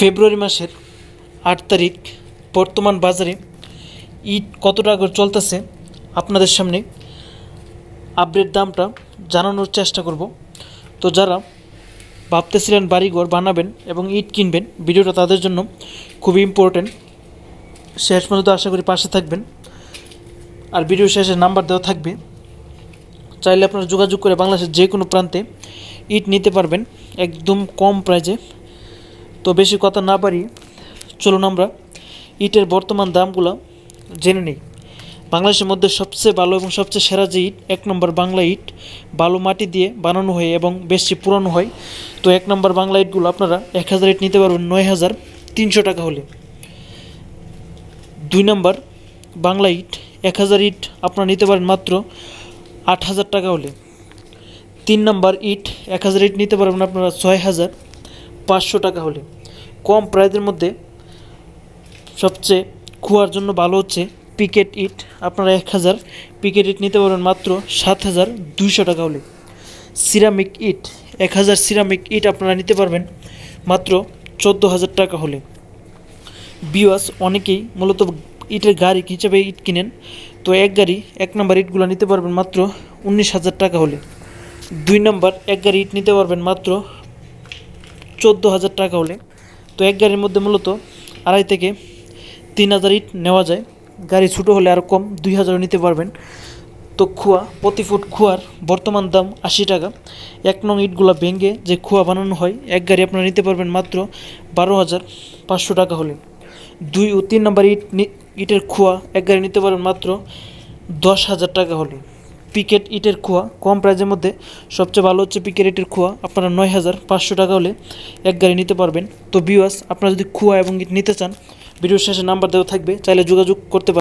ফেব্রুয়ারি মাসের আট তারিখ বর্তমান বাজারে ইট কত টাকা চলতেছে আপনাদের সামনে আপডেট দামটা জানানোর চেষ্টা করব তো যারা ভাবতেছিলেন বাড়িঘর বানাবেন এবং ইট কিনবেন ভিডিওটা তাদের জন্য খুবই ইম্পর্টেন্ট শেষ পর্যন্ত আশা করি পাশে থাকবেন আর ভিডিও শেষে নাম্বার দেওয়া থাকবে চাইলে আপনারা যোগাযোগ করে বাংলাদেশের যে কোনো প্রান্তে ইট নিতে পারবেন একদম কম প্রাইজে তো বেশি কথা না পারি চলুন আমরা ইটের বর্তমান দামগুলো জেনে নিই বাংলাদেশের মধ্যে সবচেয়ে ভালো এবং সবচেয়ে সেরা যে ইট এক নম্বর বাংলা ইট ভালো মাটি দিয়ে বানানো হয় এবং বেশি পুরানো হয় তো এক নম্বর বাংলা ইটগুলো আপনারা এক হাজার ইট নিতে পারবেন নয় হাজার তিনশো টাকা হলে দুই নম্বর বাংলা ইট এক হাজার ইট আপনারা নিতে পারেন মাত্র আট হাজার টাকা হলে তিন নম্বর ইট এক হাজার ইট নিতে পারবেন আপনারা ছয় হাজার পাঁচশো টাকা হলে কম প্রাইজের মধ্যে সবচেয়ে খোয়ার জন্য ভালো হচ্ছে পিকেট ইট আপনারা এক হাজার পিকেট ইট নিতে পারবেন মাত্র সাত হাজার দুইশো টাকা হলে সিরামিক ইট এক হাজার সিরামিক ইট আপনারা নিতে পারবেন মাত্র চোদ্দো হাজার টাকা হলে বিওয়াস অনেকেই মূলত ইটের গাড়ি হিসেবে ইট কিনেন তো এক গাড়ি এক নাম্বার ইটগুলো নিতে পারবেন মাত্র উনিশ হাজার টাকা হলে দুই নাম্বার এক গাড়ি ইট নিতে পারবেন মাত্র চোদ্দো হাজার টাকা হলে তো এক গাড়ির মধ্যে মূলত আড়াই থেকে তিন হাজার ইট নেওয়া যায় গাড়ি ছোটো হলে আরও কম দুই হাজারও নিতে পারবেন তো খোয়া প্রতি ফুট খোয়ার বর্তমান দাম আশি টাকা এক নং ইটগুলা ভেঙে যে খোয়া বানানো হয় এক গাড়ি আপনারা নিতে পারবেন মাত্র বারো হাজার পাঁচশো টাকা হলে দুই ও তিন নম্বর ইট ইটের খোয়া এক গাড়ি নিতে পারবেন মাত্র দশ হাজার টাকা হলে পিকেট ইটের খোয়া কম প্রাইজের মধ্যে সবচেয়ে ভালো হচ্ছে পিকেট ইটের খোয়া আপনারা নয় হাজার পাঁচশো টাকা হলে এক গাড়ি নিতে পারবেন তো বিওয়াস আপনারা যদি খোয়া এবং ইট নিতে চান ভিডিও শেষে নাম্বার দেওয়া থাকবে চাইলে যোগাযোগ করতে পারেন